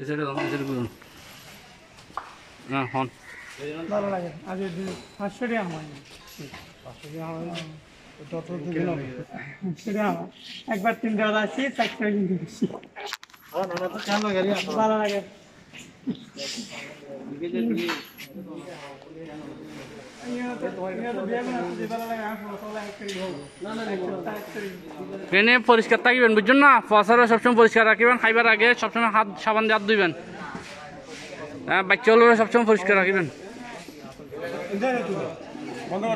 এসে গুণ হ্যাঁ হন ভালো লাগে আজ পাঁচশো একবার তিন ডলার আসি চারশো ভালো লাগে ট্রেনে পরিষ্কার থাকবেন বুঝছেন না পশার সবসময় পরিষ্কার রাখবেন খাইবার আগে সবসময় হাত সাবান দিয়ে হাত ধুইবেন হ্যাঁ বাচ্চা হলেও সবসময় পরিষ্কার রাখবেন